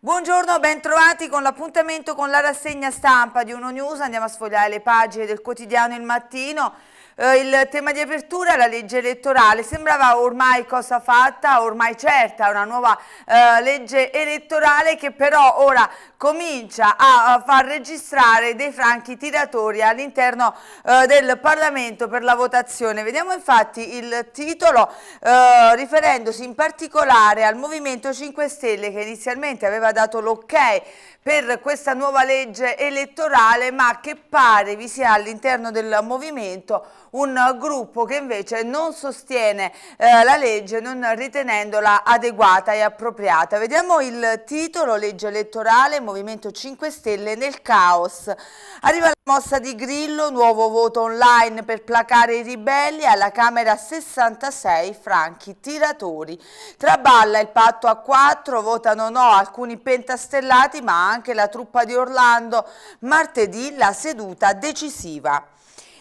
Buongiorno, bentrovati con l'appuntamento con la rassegna stampa di Uno News. Andiamo a sfogliare le pagine del quotidiano Il Mattino. Eh, il tema di apertura, la legge elettorale, sembrava ormai cosa fatta, ormai certa, una nuova eh, legge elettorale che però ora comincia a far registrare dei franchi tiratori all'interno eh, del Parlamento per la votazione. Vediamo infatti il titolo eh, riferendosi in particolare al Movimento 5 Stelle che inizialmente aveva dato l'ok per questa nuova legge elettorale ma che pare vi sia all'interno del Movimento un gruppo che invece non sostiene eh, la legge non ritenendola adeguata e appropriata. Vediamo il titolo legge elettorale Movimento 5 Stelle nel caos. Arriva la mossa di Grillo, nuovo voto online per placare i ribelli, alla Camera 66 franchi tiratori. Traballa il patto a 4, votano no alcuni pentastellati ma anche la truppa di Orlando. Martedì la seduta decisiva.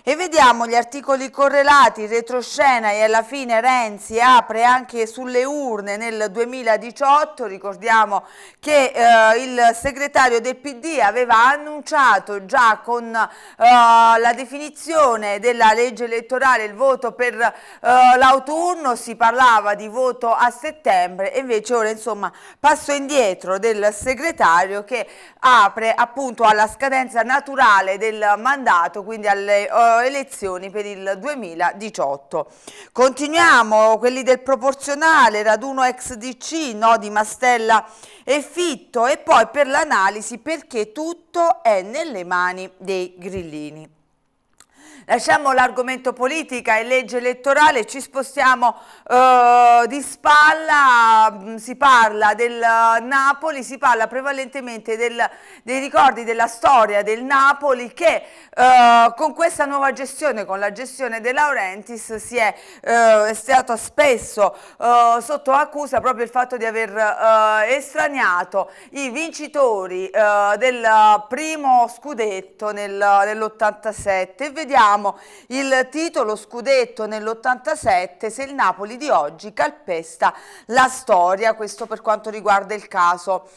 E vediamo gli articoli correlati, retroscena e alla fine Renzi apre anche sulle urne nel 2018, ricordiamo che eh, il segretario del PD aveva annunciato già con eh, la definizione della legge elettorale il voto per eh, l'autunno, si parlava di voto a settembre e invece ora insomma passo indietro del segretario che apre appunto alla scadenza naturale del mandato, quindi alle eh, elezioni per il 2018. Continuiamo, quelli del proporzionale, raduno ex DC, no di Mastella e Fitto e poi per l'analisi perché tutto è nelle mani dei grillini. Lasciamo l'argomento politica e legge elettorale, ci spostiamo eh, di spalla, mm, si parla del eh, Napoli, si parla prevalentemente del, dei ricordi della storia del Napoli che eh, con questa nuova gestione, con la gestione De Laurentiis, si è, eh, è stato spesso eh, sotto accusa proprio il fatto di aver eh, estraniato i vincitori del primo scudetto nel, nell'87 vediamo dicevamo il titolo scudetto nell'87 se il Napoli di oggi calpesta la storia, questo per quanto riguarda il caso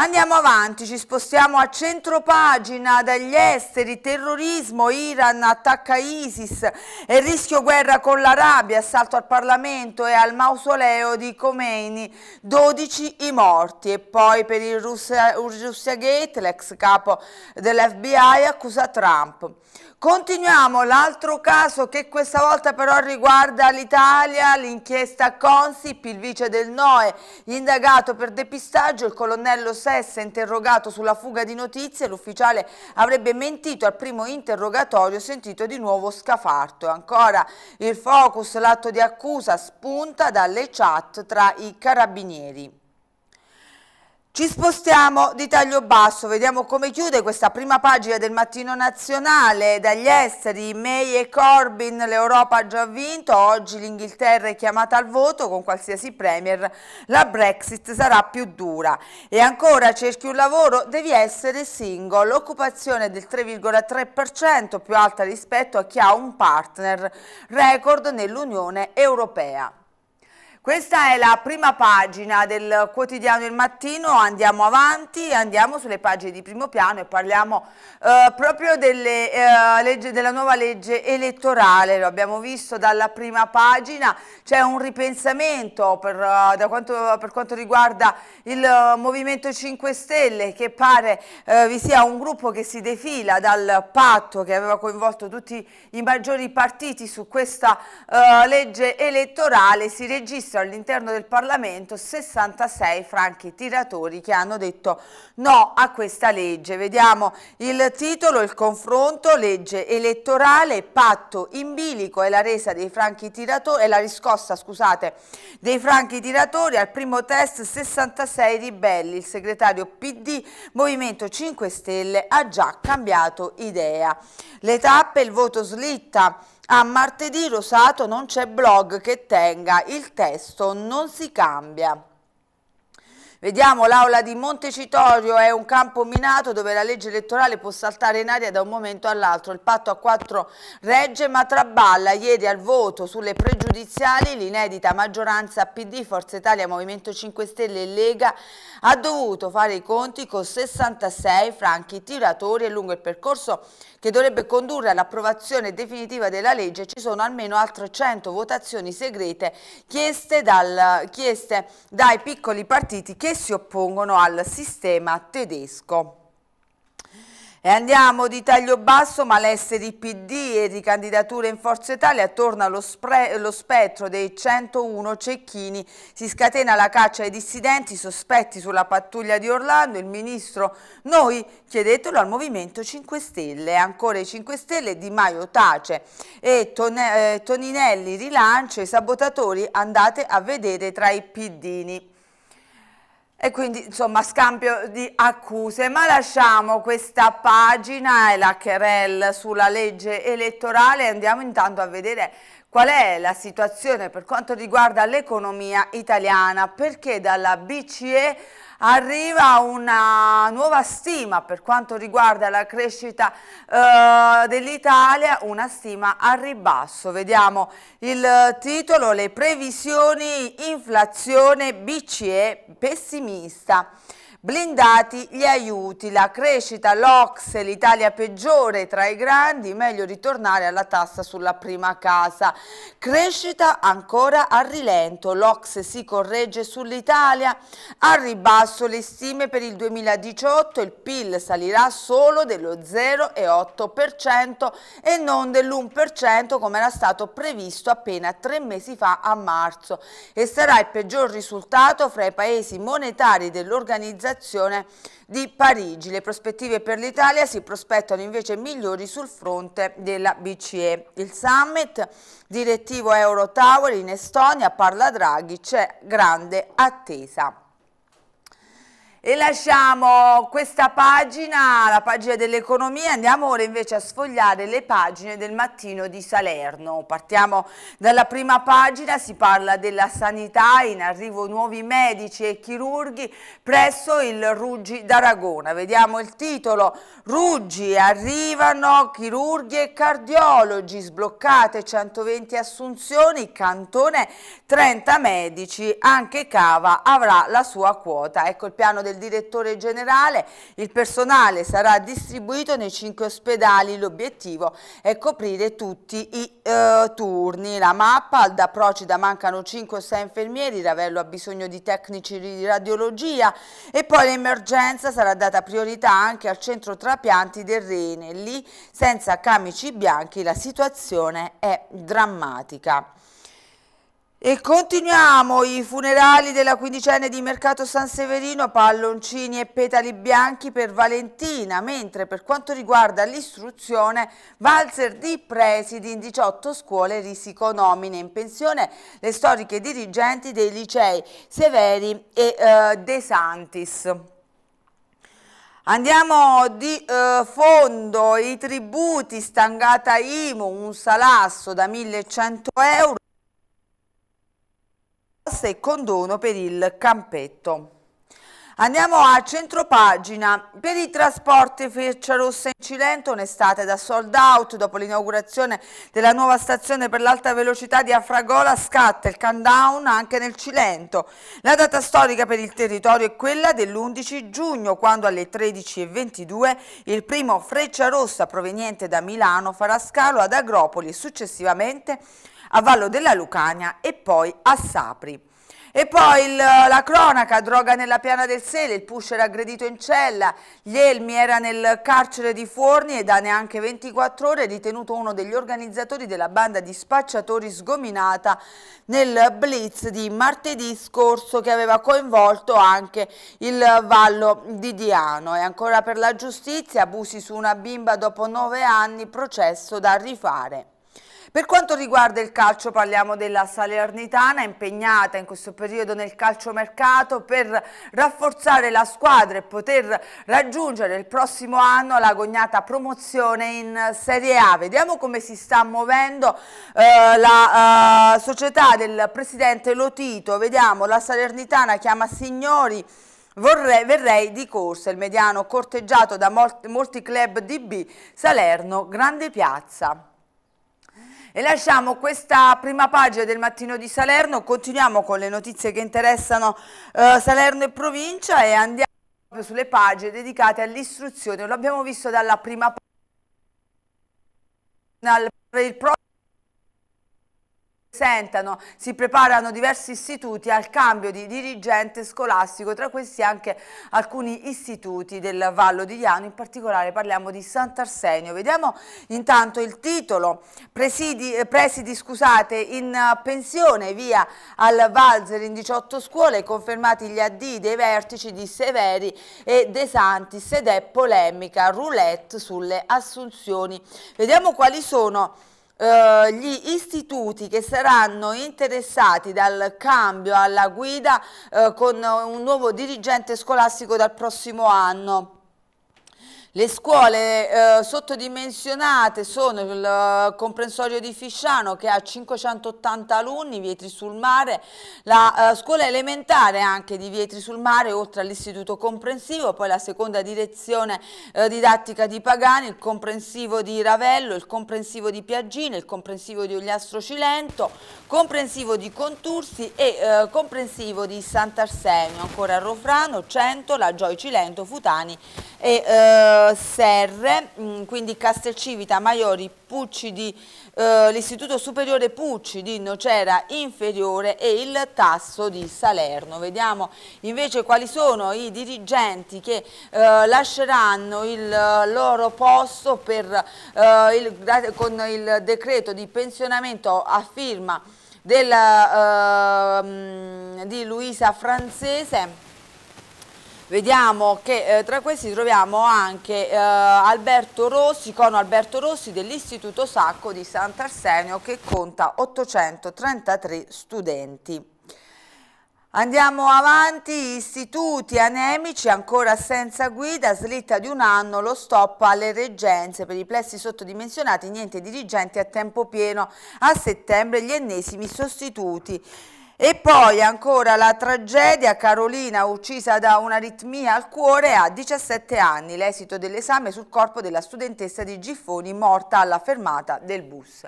Andiamo avanti, ci spostiamo a centro pagina dagli esteri, terrorismo, Iran attacca ISIS e rischio guerra con l'Arabia, assalto al Parlamento e al mausoleo di Khomeini, 12 i morti e poi per il Russia, Russia Gate, l'ex capo dell'FBI accusa Trump. Continuiamo l'altro caso che questa volta però riguarda l'Italia, l'inchiesta Consip, il vice del NOE, indagato per depistaggio, il colonnello Sa Sessa interrogato sulla fuga di notizie, l'ufficiale avrebbe mentito al primo interrogatorio sentito di nuovo scafarto. Ancora il focus, l'atto di accusa spunta dalle chat tra i carabinieri. Ci spostiamo di taglio basso, vediamo come chiude questa prima pagina del mattino nazionale. Dagli esteri, May e Corbyn, l'Europa ha già vinto, oggi l'Inghilterra è chiamata al voto, con qualsiasi premier la Brexit sarà più dura. E ancora cerchi un lavoro, devi essere single, occupazione del 3,3% più alta rispetto a chi ha un partner, record nell'Unione Europea. Questa è la prima pagina del quotidiano Il Mattino, andiamo avanti, andiamo sulle pagine di primo piano e parliamo eh, proprio delle, eh, legge, della nuova legge elettorale, lo abbiamo visto dalla prima pagina, c'è un ripensamento per, uh, quanto, per, quanto, riguarda il uh, Movimento 5 Stelle che pare uh, vi sia un gruppo che si defila dal patto che aveva coinvolto tutti i maggiori partiti su questa legge elettorale, si registra visto all'interno del Parlamento 66 franchi tiratori che hanno detto no a questa legge. Vediamo il titolo, il confronto, legge elettorale, patto in bilico e la resa dei franchi tiratori, e la riscossa scusate, dei franchi tiratori al primo test 66 ribelli. Il segretario PD Movimento 5 Stelle ha già cambiato idea. Le tappe, il voto slitta a martedì Rosato non c'è blog che tenga, il testo non si cambia. Vediamo l'aula di Montecitorio è un campo minato dove la legge elettorale può saltare in aria da un momento all'altro. Il patto a quattro regge ma traballa ieri al voto sulle pregiudiziali l'inedita maggioranza PD, Forza Italia, Movimento 5 Stelle e Lega ha dovuto fare i conti con 66 franchi tiratori e lungo il percorso che dovrebbe condurre all'approvazione definitiva della legge, ci sono almeno altre 100 votazioni segrete chieste, dal, chieste dai piccoli partiti che si oppongono al sistema tedesco. E andiamo di taglio basso, ma l'SDPD e di candidature in Forza Italia torna allo lo spettro dei 101 cecchini. Si scatena la caccia ai dissidenti, sospetti sulla pattuglia di Orlando. Il ministro, noi chiedetelo al Movimento 5 Stelle. Ancora i 5 Stelle, Di Maio tace e Ton eh, Toninelli rilancia i sabotatori. Andate a vedere tra i piddini. E quindi insomma scambio di accuse, ma lasciamo questa pagina e la querel sulla legge elettorale e andiamo intanto a vedere qual è la situazione per quanto riguarda l'economia italiana, perché dalla BCE arriva una nuova stima per quanto riguarda la crescita eh, dell'Italia, una stima a ribasso. Vediamo il titolo, le previsioni inflazione BCE pessimista. Blindati gli aiuti, la crescita, l'Ocse, l'Italia peggiore tra i grandi, meglio ritornare alla tassa sulla prima casa. Crescita ancora a rilento, l'Ox si corregge sull'Italia, a ribasso le stime per il 2018, il PIL salirà solo dello 0,8% e non dell'1% come era stato previsto appena tre mesi fa a marzo e sarà il peggior risultato fra i paesi monetari dell'organizzazione liberalizzazione di Parigi. Le prospettive per l'Italia si prospettano invece migliori sul fronte della BCE. Il summit direttivo Euro Tower in Estonia parla Draghi, c'è grande attesa. E lasciamo questa pagina, la pagina dell'economia, andiamo ora invece a sfogliare le pagine del mattino di Salerno. Partiamo dalla prima pagina, si parla della sanità, in arrivo nuovi medici e chirurghi presso il Ruggi d'Aragona. Vediamo il titolo, Ruggi arrivano chirurghi e cardiologi, sbloccate 120 assunzioni, Cantone 30 medici, anche Cava avrà la sua quota. Ecco il piano del direttore generale, il personale sarà distribuito nei cinque ospedali, l'obiettivo è coprire tutti i eh, turni. La mappa, al da Procida mancano 5 o 6 infermieri, Ravello ha bisogno di tecnici di radiologia e poi l'emergenza sarà data priorità anche al centro trapianti del Rene, lì senza camici bianchi la situazione è drammatica. E continuiamo i funerali della quindicenne di Mercato San Severino, palloncini e petali bianchi per Valentina, mentre per quanto riguarda l'istruzione, valzer di presidi in 18 scuole risiconomine in pensione le storiche dirigenti dei licei Severi e eh, De Santis. Andiamo di eh, fondo, i tributi, stangata IMU, un salasso da 1100 euro e condono per il campetto. Andiamo a centropagina. Per i trasporti Freccia Rossa in Cilento, un'estate da sold out. Dopo l'inaugurazione della nuova stazione per l'alta velocità di Afragola scatta il countdown anche nel Cilento. La data storica per il territorio è quella dell'11 giugno, quando alle 13.22 il primo Freccia Rossa proveniente da Milano farà scalo ad Agropoli e successivamente a Vallo della Lucania e poi a Sapri. E poi il, la cronaca, droga nella piana del Sele, il pusher aggredito in cella, gli Elmi era nel carcere di Forni e da neanche 24 ore è ritenuto uno degli organizzatori della banda di spacciatori sgominata nel blitz di martedì scorso che aveva coinvolto anche il Vallo di Diano. E ancora per la giustizia, abusi su una bimba dopo 9 anni, processo da rifare. Per quanto riguarda il calcio parliamo della Salernitana impegnata in questo periodo nel calciomercato per rafforzare la squadra e poter raggiungere il prossimo anno l'agognata promozione in Serie A. Vediamo come si sta muovendo eh, la eh, società del presidente Lotito, vediamo la Salernitana chiama signori Vorrei, verrei di corsa, il mediano corteggiato da molti, molti club di B, Salerno, Grande Piazza. E lasciamo questa prima pagina del mattino di Salerno, continuiamo con le notizie che interessano eh, Salerno e provincia e andiamo proprio sulle pagine dedicate all'istruzione. Lo abbiamo visto dalla prima pagina presentano, si preparano diversi istituti al cambio di dirigente scolastico, tra questi anche alcuni istituti del Vallo di Diano, in particolare parliamo di Sant'Arsenio. Vediamo intanto il titolo, presidi, presidi scusate, in pensione via al Valzer in 18 scuole, confermati gli addi dei vertici di Severi e De Santis ed è polemica roulette sulle assunzioni. Vediamo quali sono eh, gli istituti che saranno interessati dal cambio alla guida eh, con un nuovo dirigente scolastico dal prossimo anno. Le scuole eh, sottodimensionate sono il eh, comprensorio di Fisciano che ha 580 alunni, Vietri sul Mare, la eh, scuola elementare anche di Vietri sul Mare, oltre all'istituto comprensivo, poi la seconda direzione eh, didattica di Pagani, il comprensivo di Ravello, il comprensivo di Piaggino, il comprensivo di Ogliastro Cilento, comprensivo di Contursi e eh, comprensivo di Sant'Arsenio, ancora Rofrano, Centola, Gioi Cilento, Futani e... Eh, Serre, mm, quindi Castelcivita, Maiori, Pucci di eh, l'Istituto Superiore Pucci di Nocera Inferiore e il Tasso di Salerno. Vediamo invece quali sono i dirigenti che eh, lasceranno il eh, loro posto per, eh, il, con il decreto di pensionamento a firma della, eh, mm, di Luisa Francese Vediamo che eh, tra questi troviamo anche eh, Alberto Rossi, cono Alberto Rossi dell'Istituto Sacco di Sant'Arsenio che conta 833 studenti. Andiamo avanti, istituti anemici ancora senza guida, slitta di un anno lo stop alle reggenze per i plessi sottodimensionati, niente dirigenti a tempo pieno, a settembre gli ennesimi sostituti. E poi ancora la tragedia, Carolina uccisa da un'aritmia al cuore a 17 anni, l'esito dell'esame sul corpo della studentessa di Giffoni morta alla fermata del bus.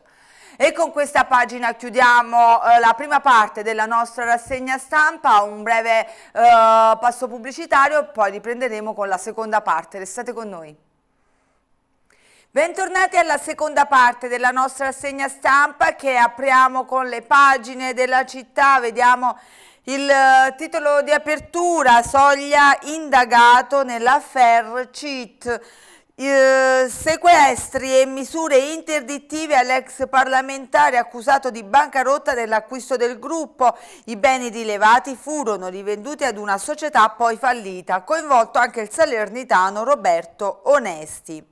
E con questa pagina chiudiamo eh, la prima parte della nostra rassegna stampa, un breve eh, passo pubblicitario, poi riprenderemo con la seconda parte. Restate con noi. Bentornati alla seconda parte della nostra assegna stampa che apriamo con le pagine della città, vediamo il eh, titolo di apertura, Soglia indagato nell'affair CIT, eh, sequestri e misure interdittive all'ex parlamentare accusato di bancarotta dell'acquisto del gruppo, i beni rilevati furono rivenduti ad una società poi fallita, coinvolto anche il salernitano Roberto Onesti.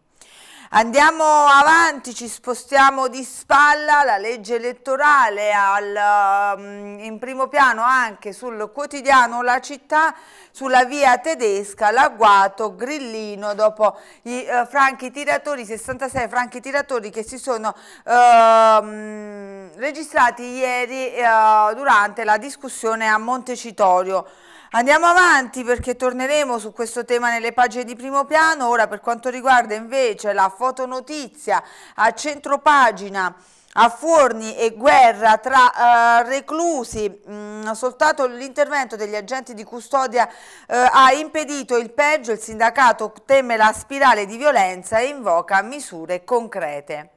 Andiamo avanti, ci spostiamo di spalla, la legge elettorale al, um, in primo piano anche sul quotidiano La Città, sulla via tedesca, l'agguato, Grillino, dopo i eh, franchi tiratori, 66 franchi tiratori che si sono eh, registrati ieri eh, durante la discussione a Montecitorio. Andiamo avanti perché torneremo su questo tema nelle pagine di primo piano, ora per quanto riguarda invece la fotonotizia a centropagina a Forni e guerra tra uh, reclusi, mh, mm, soltanto l'intervento degli agenti di custodia uh, ha impedito il peggio, il sindacato teme la spirale di violenza e invoca misure concrete.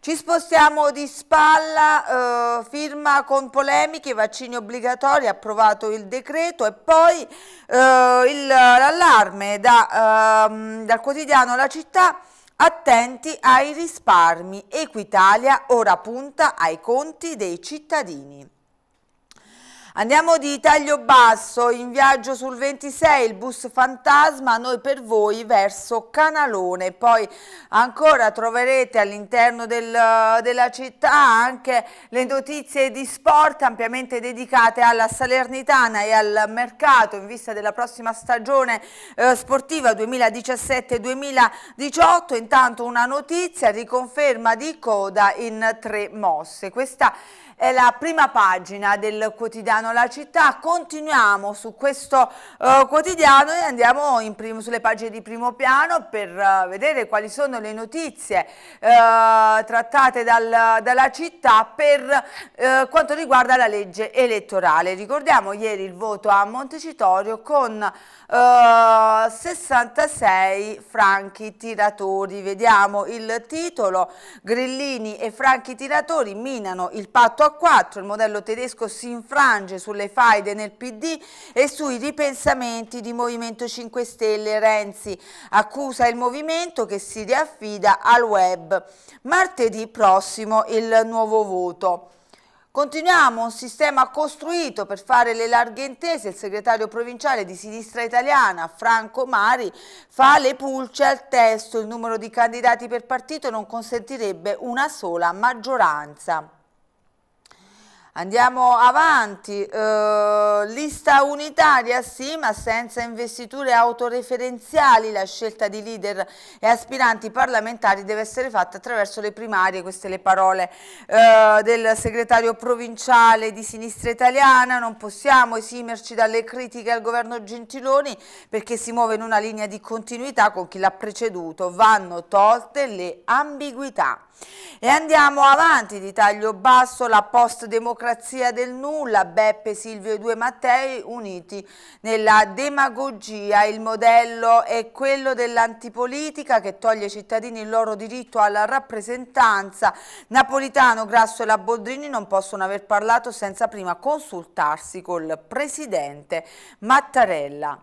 Ci spostiamo di spalla, eh, firma con polemiche, vaccini obbligatori, approvato il decreto e poi eh, l'allarme da, eh, dal quotidiano La Città attenti ai risparmi, Equitalia ora punta ai conti dei cittadini. Andiamo di taglio basso, in viaggio sul 26 il bus fantasma, noi per voi verso Canalone. Poi ancora troverete all'interno del, della città anche le notizie di sport ampiamente dedicate alla Salernitana e al mercato in vista della prossima stagione eh, sportiva 2017-2018. Intanto una notizia riconferma di coda in tre mosse. Questa è è la prima pagina del quotidiano La Città. Continuiamo su questo uh, quotidiano e andiamo sulle pagine di primo piano per uh, vedere quali sono le notizie uh, trattate dal, dalla città per quanto riguarda la legge elettorale. Ricordiamo ieri il voto a Montecitorio con 66 franchi tiratori. Vediamo il titolo Grillini e franchi tiratori minano il patto a 4, il modello tedesco si infrange sulle faide nel PD e sui ripensamenti di Movimento 5 Stelle. Renzi accusa il movimento che si riaffida al web. Martedì prossimo il nuovo voto. Continuiamo un sistema costruito per fare le larghe intese. Il segretario provinciale di Sinistra Italiana, Franco Mari, fa le pulce al testo. Il numero di candidati per partito non consentirebbe una sola maggioranza. Andiamo avanti, eh, lista unitaria sì ma senza investiture autoreferenziali, la scelta di leader e aspiranti parlamentari deve essere fatta attraverso le primarie, queste le parole eh, del segretario provinciale di sinistra italiana, non possiamo esimerci dalle critiche al governo Gentiloni perché si muove in una linea di continuità con chi l'ha preceduto, vanno tolte le ambiguità. E andiamo avanti di taglio basso, la post-democrazia del nulla, Beppe, Silvio e due Mattei uniti nella demagogia. Il modello è quello dell'antipolitica che toglie ai cittadini il loro diritto alla rappresentanza. Napolitano, Grasso e la Boldrini non possono aver parlato senza prima consultarsi col presidente Mattarella.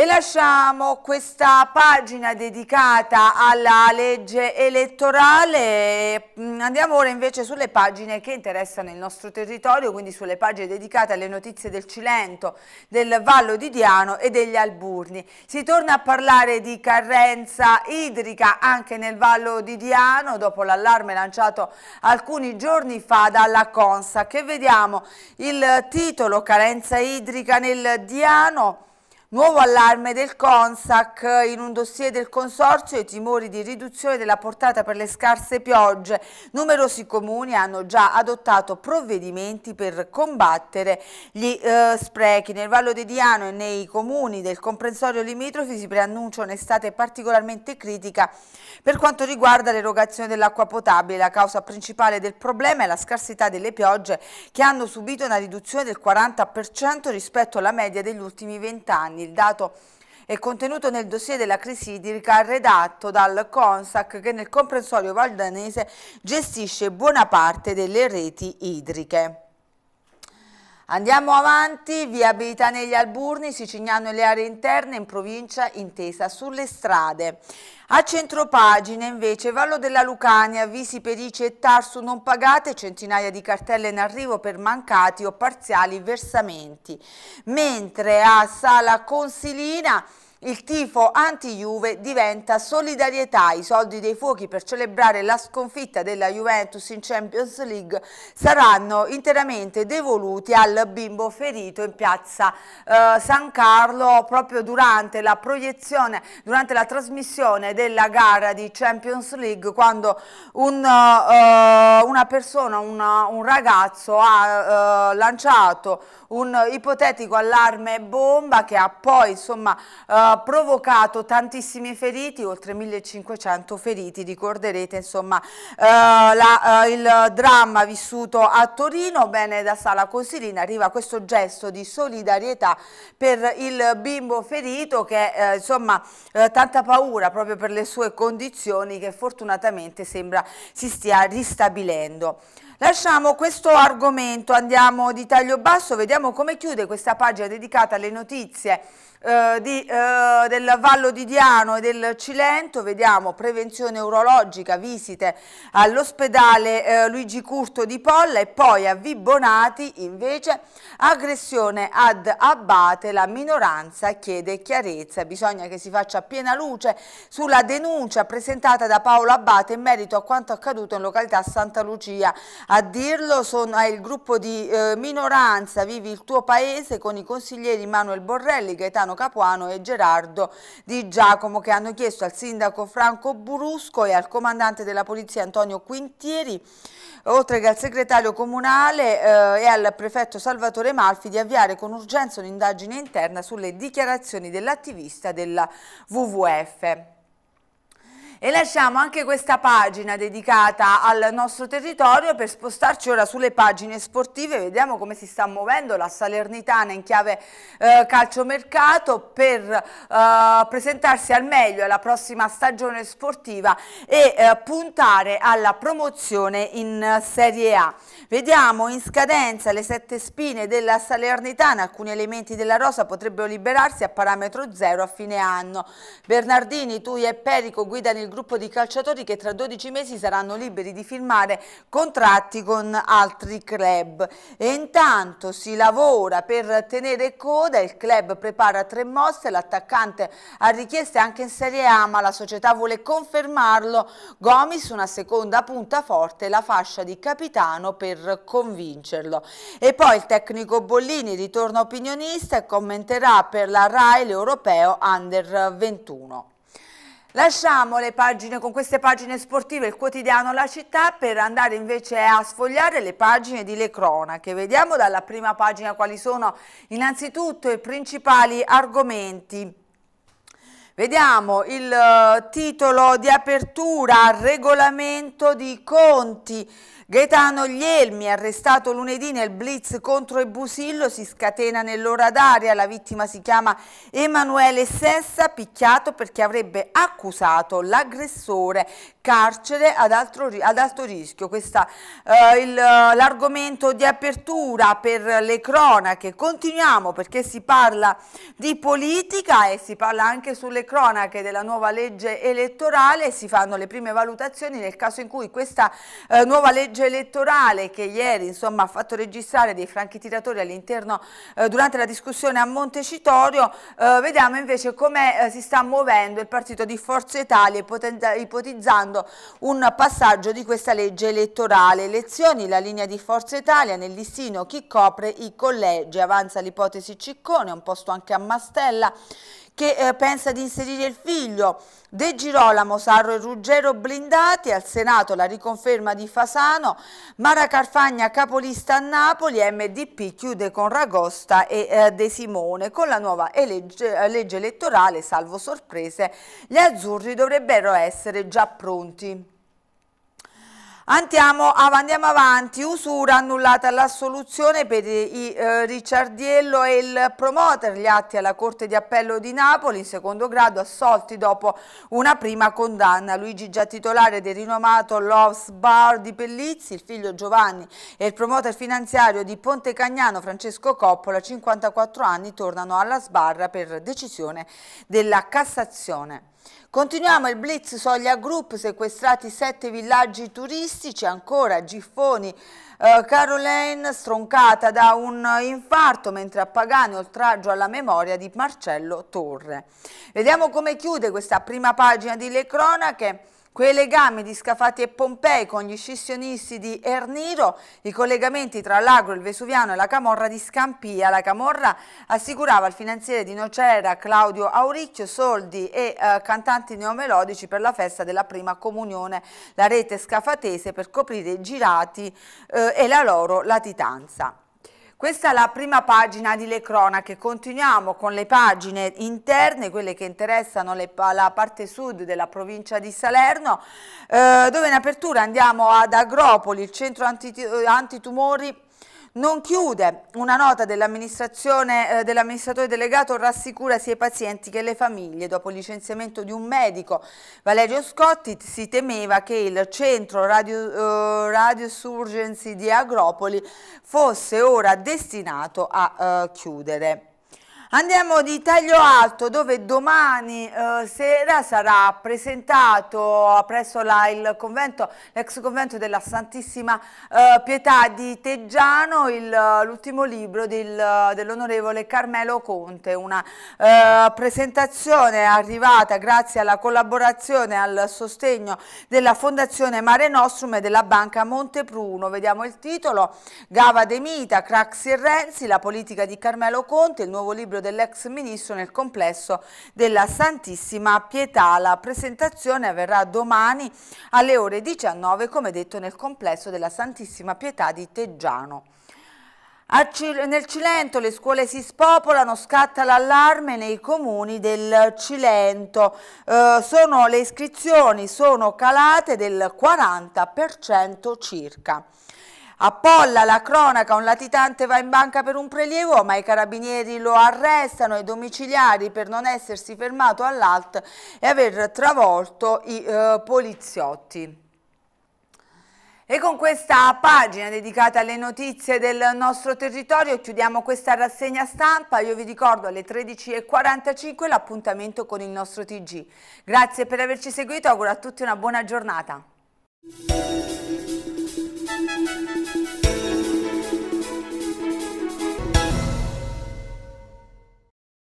E lasciamo questa pagina dedicata alla legge elettorale, mm, andiamo ora invece sulle pagine che interessano il nostro territorio, quindi sulle pagine dedicate alle notizie del Cilento, del Vallo di Diano e degli Alburni. Si torna a parlare di carenza idrica anche nel Vallo di Diano dopo l'allarme lanciato alcuni giorni fa dalla Consa. Che vediamo il titolo carenza idrica nel Diano Nuovo allarme del Consac, in un dossier del Consorzio i timori di riduzione della portata per le scarse piogge. Numerosi comuni hanno già adottato provvedimenti per combattere gli eh, sprechi. Nel Vallo di Diano e nei comuni del comprensorio limitrofi si preannuncia un'estate particolarmente critica per quanto riguarda l'erogazione dell'acqua potabile. La causa principale del problema è la scarsità delle piogge che hanno subito una riduzione del 40% rispetto alla media degli ultimi vent'anni anni. Il dato è contenuto nel dossier della crisi idrica redatto dal CONSAC che nel comprensorio valdanese gestisce buona parte delle reti idriche. Andiamo avanti, viabilità negli alburni, Sicignano e le aree interne in provincia intesa sulle strade. A centropagina invece Vallo della Lucania, Visi, Perici e Tarsu non pagate centinaia di cartelle in arrivo per mancati o parziali versamenti, mentre a Sala Consilina il tifo anti-Juve diventa solidarietà. I soldi dei fuochi per celebrare la sconfitta della Juventus in Champions League saranno interamente devoluti al bimbo ferito in piazza eh, San Carlo proprio durante la proiezione, durante la trasmissione della gara di Champions League quando un, eh, una persona, una, un ragazzo ha eh, lanciato un ipotetico allarme bomba che ha poi insomma eh, provocato tantissimi feriti, oltre 1500 feriti, ricorderete insomma eh, la, eh, il dramma vissuto a Torino, bene da Sala Consilina arriva questo gesto di solidarietà per il bimbo ferito che eh, insomma eh, tanta paura proprio per le sue condizioni che fortunatamente sembra si stia ristabilendo. Lasciamo questo argomento, andiamo di taglio basso, vediamo come chiude questa pagina dedicata alle notizie eh, di, eh, del Vallo di Diano e del Cilento, vediamo prevenzione urologica, visite all'ospedale eh, Luigi Curto di Polla e poi a Vibonati invece aggressione ad Abate, la minoranza chiede chiarezza, bisogna che si faccia piena luce sulla denuncia presentata da Paolo Abate in merito a quanto accaduto in località Santa Lucia. A dirlo sono, è il gruppo di eh, minoranza Vivi il tuo paese con i consiglieri Manuel Borrelli, Gaetano Gaetano Capuano e Gerardo Di Giacomo che hanno chiesto al sindaco Franco Burusco e al comandante della polizia Antonio Quintieri oltre che al segretario comunale eh, e al prefetto Salvatore Malfi di avviare con urgenza un'indagine interna sulle dichiarazioni dell'attivista della WWF. E lasciamo anche questa pagina dedicata al nostro territorio per spostarci ora sulle pagine sportive, vediamo come si sta muovendo la Salernitana in chiave eh, calciomercato per eh, presentarsi al meglio alla prossima stagione sportiva e eh, puntare alla promozione in eh, Serie A. Vediamo in scadenza le sette spine della Salernitana, alcuni elementi della rosa potrebbero liberarsi a parametro zero a fine anno. Bernardini, Tui e Perico guidano il il gruppo di calciatori che tra 12 mesi saranno liberi di firmare contratti con altri club. E intanto si lavora per tenere coda, il club prepara tre mosse, l'attaccante ha richieste anche in Serie A, ma la società vuole confermarlo. Gomis una seconda punta forte, la fascia di capitano per convincerlo. E poi il tecnico Bollini ritorna opinionista e commenterà per la RAI l'europeo Under 21. Lasciamo pagine, con queste pagine sportive il quotidiano La Città per andare invece a sfogliare le pagine di Le Cronache. Vediamo dalla prima pagina quali sono innanzitutto i principali argomenti. Vediamo il eh, titolo di apertura, regolamento di conti. Gaetano Ghielmi, arrestato lunedì nel blitz contro il Busillo, si scatena nell'ora d'aria. La vittima si chiama Emanuele Sessa, picchiato perché avrebbe accusato l'aggressore carcere ad, altro, ad, alto rischio. Questo è eh, l'argomento di apertura per le cronache. Continuiamo perché si parla di politica e si parla anche sulle cronache della nuova legge elettorale. Si fanno le prime valutazioni nel caso in cui questa eh, nuova legge legge elettorale che ieri insomma, ha fatto registrare dei franchi tiratori all'interno eh, durante la discussione a Montecitorio, eh, vediamo invece come eh, si sta muovendo il partito di Forza Italia ipotizzando un passaggio di questa legge elettorale. Elezioni, la linea di Forza Italia nel listino chi copre i collegi, avanza l'ipotesi Ciccone, un posto anche a Mastella che eh, pensa di inserire il figlio. De Girolamo, Sarro e Ruggero blindati, al Senato la riconferma di Fasano, Mara Carfagna capolista a Napoli, MDP chiude con Ragosta e eh, De Simone. Con la nuova legge, eh, legge elettorale, salvo sorprese, gli azzurri dovrebbero essere già pronti. Andiamo, av andiamo avanti, usura annullata l'assoluzione per i, eh, Ricciardiello e il promoter, gli atti alla Corte di Appello di Napoli in secondo grado assolti dopo una prima condanna. Luigi già titolare del rinomato Love's Bar di Pellizzi, il figlio Giovanni e il promoter finanziario di Ponte Cagnano Francesco Coppola, 54 anni, tornano alla sbarra per decisione della Cassazione. Continuiamo il blitz Soglia Group, sequestrati sette villaggi turistici, ancora Giffoni, eh, Caroline stroncata da un infarto mentre a Pagani oltraggio alla memoria di Marcello Torre. Vediamo come chiude questa prima pagina di Le Cronache. Quei legami di Scafati e Pompei con gli scissionisti di Erniro, i collegamenti tra l'agro, il Vesuviano e la Camorra di Scampia. La Camorra assicurava al finanziere di Nocera, Claudio Auricchio, soldi e eh, cantanti neomelodici per la festa della prima comunione, la rete scafatese per coprire i girati eh, e la loro latitanza. Questa è la prima pagina di Le Cronache, continuiamo con le pagine interne, quelle che interessano le, la parte sud della provincia di Salerno, eh, dove in apertura andiamo ad Agropoli, il centro antitumori non chiude, una nota eh, dell'amministratore eh, dell delegato rassicura sia i pazienti che le famiglie. Dopo il licenziamento di un medico, Valerio Scotti si temeva che il centro radio, eh, radiosurgency di Agropoli fosse ora destinato a eh, chiudere. Andiamo di taglio alto dove domani eh, sera sarà presentato eh, presso la, il convento, l'ex convento della Santissima eh, Pietà di Teggiano eh, l'ultimo libro eh, dell'onorevole Carmelo Conte, una eh, presentazione arrivata grazie alla collaborazione e al sostegno della Fondazione Mare Nostrum e della Banca Montepruno. Vediamo il titolo, Gava De Mita, Craxi e Renzi, la politica di Carmelo Conte, il nuovo libro quello dell'ex ministro nel complesso della Santissima Pietà. La presentazione avverrà domani alle ore 19, come detto, nel complesso della Santissima Pietà di Teggiano. nel Cilento le scuole si spopolano, scatta l'allarme nei comuni del Cilento. Eh, sono, le iscrizioni sono calate del 40% circa. Appolla la cronaca, un latitante va in banca per un prelievo ma i carabinieri lo arrestano ai domiciliari per non essersi fermato all'alt e aver travolto i eh, poliziotti. E con questa pagina dedicata alle notizie del nostro territorio chiudiamo questa rassegna stampa. Io vi ricordo alle 13.45 l'appuntamento con il nostro TG. Grazie per averci seguito, auguro a tutti una buona giornata.